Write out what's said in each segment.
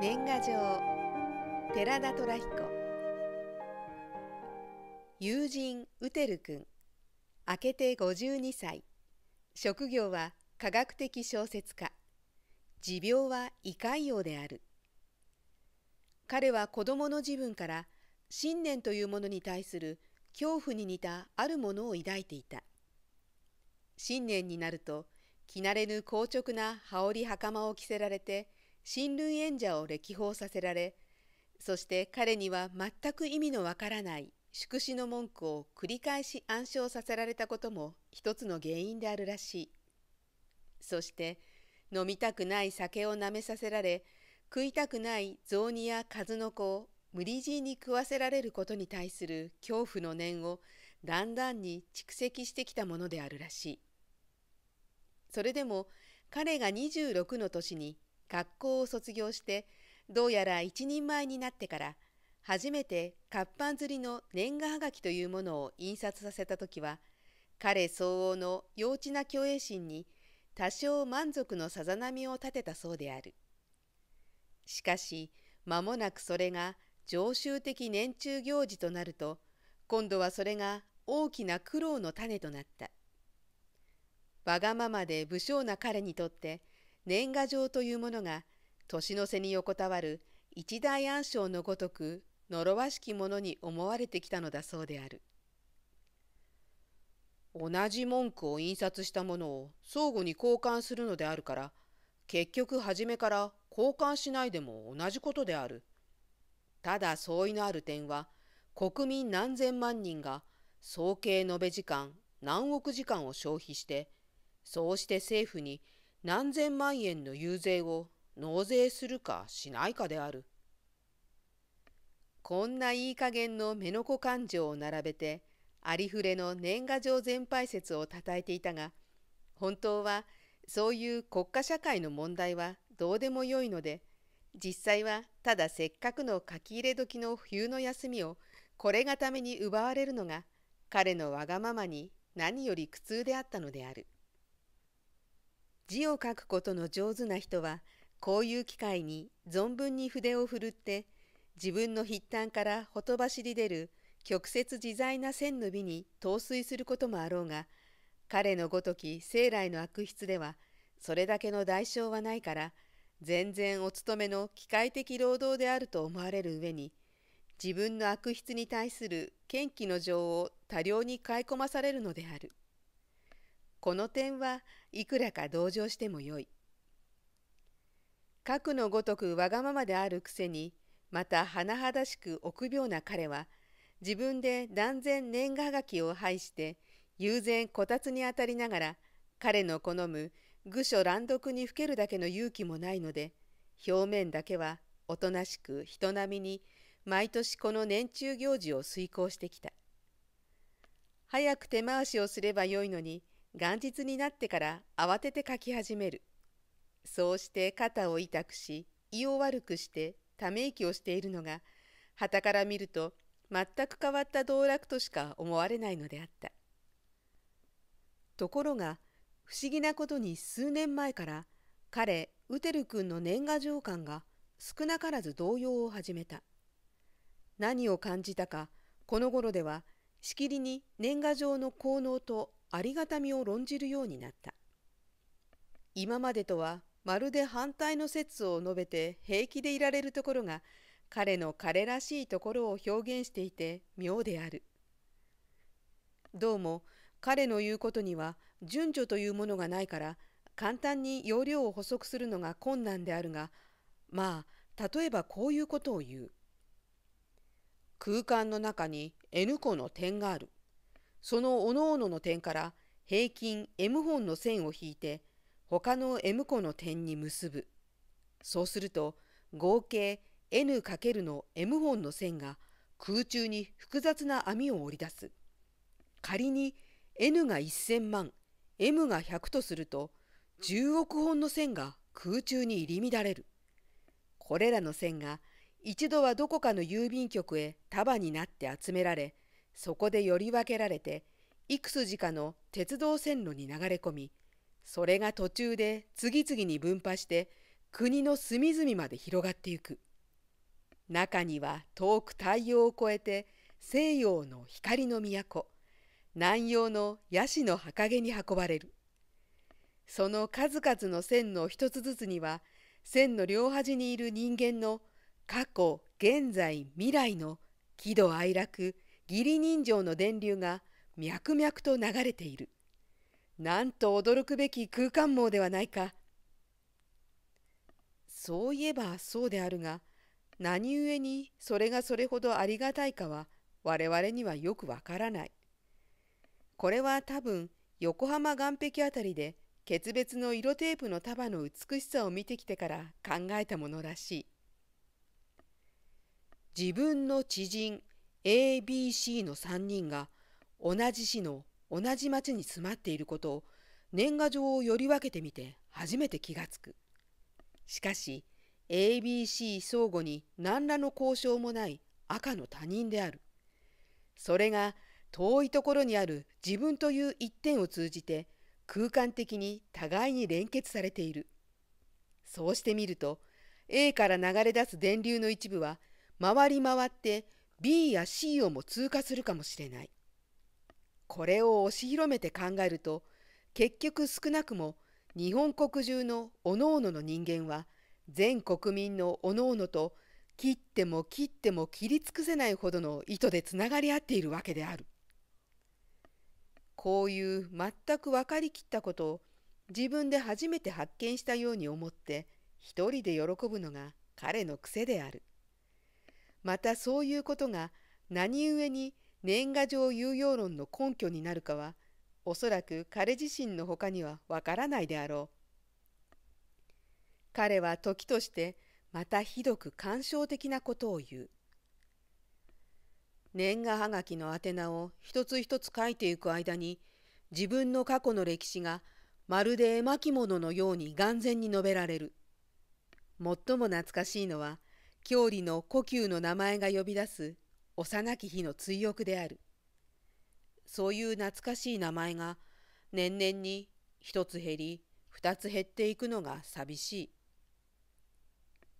年賀状寺田虎彦友人ウテル君明けて52歳職業は科学的小説家持病は胃潰瘍である彼は子供の自分から信念というものに対する恐怖に似たあるものを抱いていた信念になると着慣れぬ硬直な羽織袴を着せられて親類縁者を歴訪させられそして彼には全く意味のわからない祝死の文句を繰り返し暗唱させられたことも一つの原因であるらしいそして飲みたくない酒をなめさせられ食いたくない雑煮や数の子を無理強いに食わせられることに対する恐怖の念をだんだんに蓄積してきたものであるらしいそれでも彼が26の年に学校を卒業してどうやら一人前になってから初めて活版釣りの年賀はがきというものを印刷させた時は彼相応の幼稚な虚栄心に多少満足のさざ波を立てたそうであるしかし間もなくそれが常習的年中行事となると今度はそれが大きな苦労の種となったわがままで武将な彼にとって年賀状というものが年の瀬に横たわる一大暗礁のごとく呪わしきものに思われてきたのだそうである。同じ文句を印刷したものを相互に交換するのであるから結局初めから交換しないでも同じことである。ただ相違のある点は国民何千万人が総計延べ時間何億時間を消費してそうして政府に何千万円の遊説を納税するかしないかである。こんないい加減の目の子感情を並べて、ありふれの年賀状全廃説をたたえていたが、本当はそういう国家社会の問題はどうでもよいので、実際はただせっかくの書き入れ時の冬の休みをこれがために奪われるのが彼のわがままに何より苦痛であったのである。字を書くことの上手な人はこういう機会に存分に筆を振るって自分の筆端からほとばしり出る曲折自在な線の美に陶酔することもあろうが彼のごとき生来の悪筆ではそれだけの代償はないから全然お勤めの機械的労働であると思われる上に自分の悪筆に対する嫌気の情を多量に買い込まされるのである。この点はいくらか同情してもよい。核のごとくわがままであるくせに、また甚だしく臆病な彼は、自分で断然年賀はがきを拝して、悠然こたつにあたりながら、彼の好む愚書乱読にふけるだけの勇気もないので、表面だけはおとなしく人並みに、毎年この年中行事を遂行してきた。早く手回しをすればよいのに、元日になってから慌てて書き始める。そうして肩を痛くし、胃を悪くしてため息をしているのが、はたから見ると全く変わった道楽としか思われないのであった。ところが、不思議なことに数年前から彼ウテル君の年賀状感が少なからず動揺を始めた何を感じたかこの頃ではしきりに年賀状の効能とありがたみを論じるようになった。今までとはまるで反対の説を述べて平気でいられるところが彼の彼らしいところを表現していて妙である。どうも彼の言うことには順序というものがないから簡単に要領を補足するのが困難であるがまあ例えばこういうことを言う。空間の中に N 個の点がある。その各々の点から平均 M 本の線を引いて他の M 個の点に結ぶ。そうすると合計 n× の M 本の線が空中に複雑な網を織り出す。仮に n が1000万、m が100とすると10億本の線が空中に入り乱れる。これらの線が一度はどこかの郵便局へ束になって集められ、そこでより分けられていくつじかの鉄道線路に流れ込みそれが途中で次々に分派して国の隅々まで広がってゆく中には遠く太陽を越えて西洋の光の都南洋のヤシの墓げに運ばれるその数々の線の一つずつには線の両端にいる人間の過去現在未来の喜怒哀楽義理人情の電流が脈々と流れている。なんと驚くべき空間網ではないか。そういえばそうであるが、何故にそれがそれほどありがたいかは我々にはよくわからない。これは多分横浜岸壁あたりで決別の色テープの束の美しさを見てきてから考えたものらしい。自分の知人 ABC の3人が同じ市の同じ町に住まっていることを年賀状をより分けてみて初めて気がつく。しかし ABC 相互に何らの交渉もない赤の他人である。それが遠いところにある自分という一点を通じて空間的に互いに連結されている。そうしてみると A から流れ出す電流の一部は回り回って B や C をも通過するかもしれない。これを押し広めて考えると結局少なくも日本国中のおのおのの人間は全国民のおのおのと切っても切っても切り尽くせないほどの糸でつながり合っているわけである。こういう全く分かりきったことを自分で初めて発見したように思って一人で喜ぶのが彼の癖である。またそういうことが何故に年賀状有用論の根拠になるかはおそらく彼自身のほかにはわからないであろう。彼は時としてまたひどく感傷的なことを言う。年賀はがきの宛名を一つ一つ書いていく間に自分の過去の歴史がまるで絵巻物のように眼前に述べられる。最も懐かしいのは郷里の故宮の名前が呼び出す幼き日の追憶である。そういう懐かしい名前が年々に一つ減り二つ減っていくのが寂しい。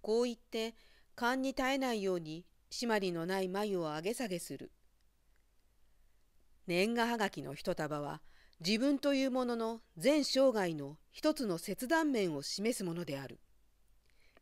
こう言って勘に耐えないように締まりのない眉を上げ下げする。年賀はがきの一束は自分というものの全生涯の一つの切断面を示すものである。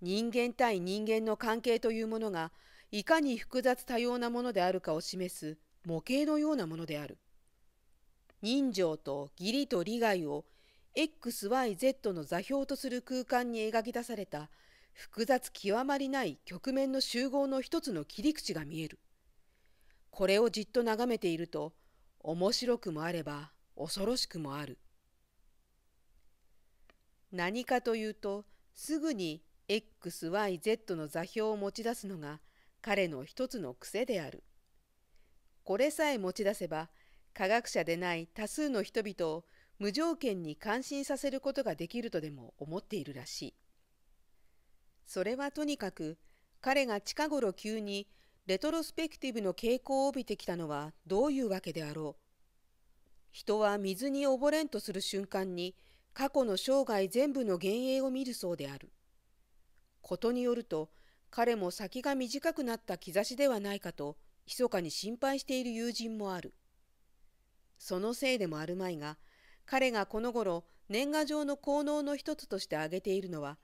人間対人間の関係というものがいかに複雑多様なものであるかを示す模型のようなものである。人情と義理と利害を XYZ の座標とする空間に描き出された複雑極まりない局面の集合の一つの切り口が見える。これをじっと眺めていると面白くもあれば恐ろしくもある。何かというとすぐに XYZ の座標を持ち出すのが彼の一つの癖である。これさえ持ち出せば科学者でない多数の人々を無条件に感心させることができるとでも思っているらしい。それはとにかく彼が近頃急にレトロスペクティブの傾向を帯びてきたのはどういうわけであろう。人は水に溺れんとする瞬間に過去の生涯全部の幻影を見るそうである。ことによると彼も先が短くなった兆しではないかと密かに心配している友人もあるそのせいでもあるまいが彼がこの頃年賀状の効能の一つとして挙げているのは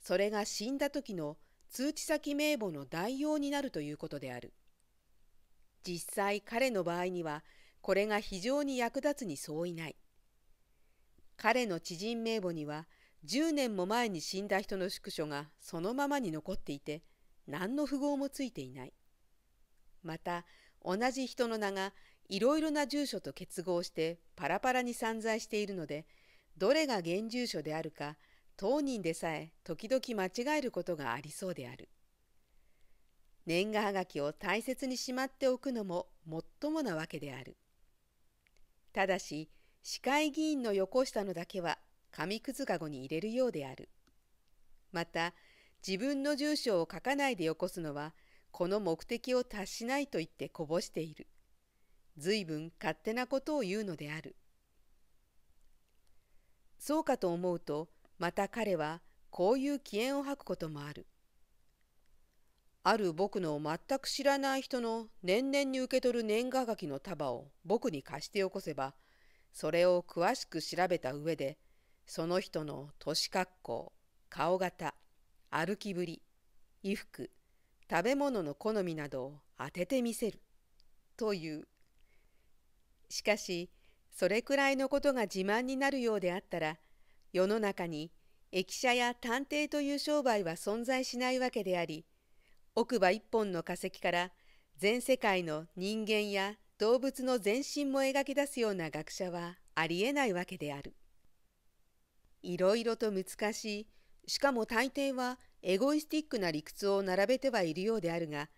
それが死んだ時の通知先名簿の代用になるということである実際彼の場合にはこれが非常に役立つに相違ない彼の知人名簿には10年も前に死んだ人の宿所がそのままに残っていて何の符号もついていないまた同じ人の名がいろいろな住所と結合してパラパラに散在しているのでどれが現住所であるか当人でさえ時々間違えることがありそうである年賀はがきを大切にしまっておくのももっともなわけであるただし市会議員の横下のだけは紙くずに入れるようである。また、自分の住所を書かないでよこすのは、この目的を達しないと言ってこぼしている。随分勝手なことを言うのである。そうかと思うと、また彼はこういう機嫌を吐くこともある。ある僕の全く知らない人の年々に受け取る年賀書きの束を僕に貸してよこせば、それを詳しく調べた上で、その人の年格好、顔型、歩きぶり、衣服、食べ物の好みなどを当ててみせるというしかしそれくらいのことが自慢になるようであったら世の中に駅舎や探偵という商売は存在しないわけであり奥歯一本の化石から全世界の人間や動物の全身も描き出すような学者はありえないわけである。いろいろと難しいしかも大抵はエゴイスティックな理屈を並べてはいるようであるが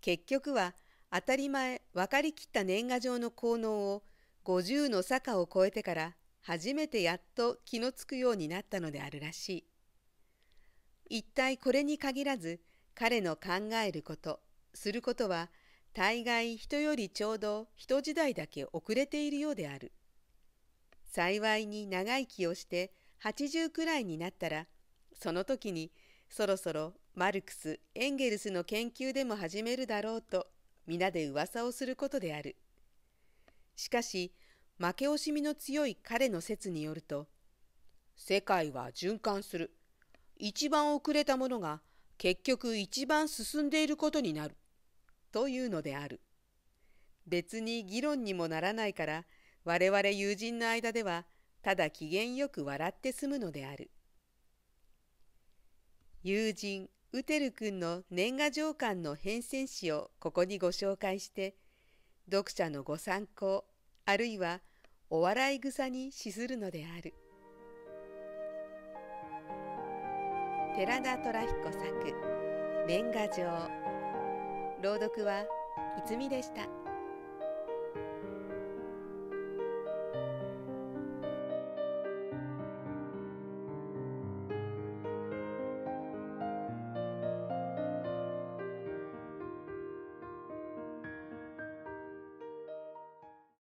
結局は当たり前分かりきった年賀状の効能を50の坂を越えてから初めてやっと気のつくようになったのであるらしい。一体これに限らず彼の考えることすることは大概人よりちょうど人時代だけ遅れているようである。幸いに長生きをして80くらいになったらその時にそろそろマルクス・エンゲルスの研究でも始めるだろうと皆で噂をすることである。しかし負け惜しみの強い彼の説によると世界は循環する一番遅れたものが結局一番進んでいることになるというのである別に議論にもならないから我々友人の間ではただ機嫌よく笑って済むのである友人ウテル君の年賀状館の変遷史をここにご紹介して読者のご参考あるいはお笑い草に資するのである寺田虎彦作年賀状朗読は泉でした。